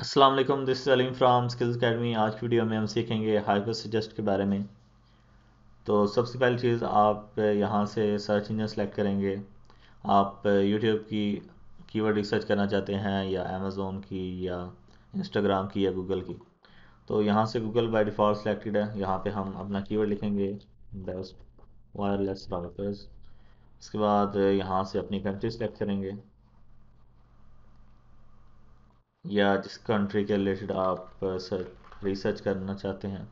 Aslam this is Aleem from skills academy आज की video में हम सीखेंगे हाइपर सजेस्ट के बारे में तो सबसे पहली चीज़ आप यहाँ से सर्च इंजन सेलेक्ट करेंगे आप यूट्यूब की कीवर्ड रिसर्च करना चाहते हैं या अमेज़ोन की या इंस्टाग्राम की या गूगल की तो यहाँ से गूगल बाय डिफ़ॉल्ट सेलेक्टेड है यहाँ पे हम अपना कीवर्ड लिखेंगे बेस्ट वायरलेस राउटर्स उसके बाद यहाँ से अपनी कंट्री सेलेक्ट करेंगे या जिस कंट्री के रिलेटेड आप रिसर्च uh, करना चाहते हैं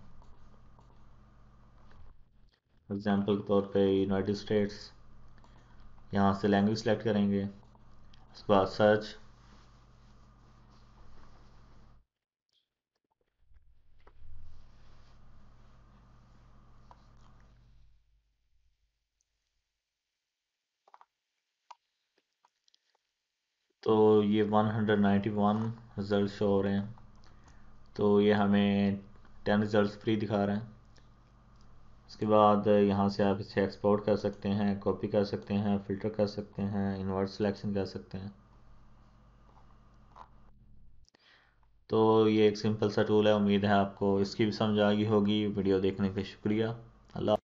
एग्जाम्पल के तौर पे यूनाइटेड स्टेट्स यहाँ से लैंग्वेज सेलेक्ट करेंगे उसके बाद सर्च तो ये 191 रिज़ल्ट शो हो रहे हैं तो ये हमें टेन रिज़ल्ट फ्री दिखा रहे हैं उसके बाद यहाँ से आप इसे एक्सपोर्ट कर सकते हैं कॉपी कर सकते हैं फ़िल्टर कर सकते हैं इन्वर्ट सिलेक्शन कर सकते हैं तो ये एक सिंपल सा टूल है उम्मीद है आपको इसकी भी समझ आ गई होगी वीडियो देखने के शुक्रिया अल्लाह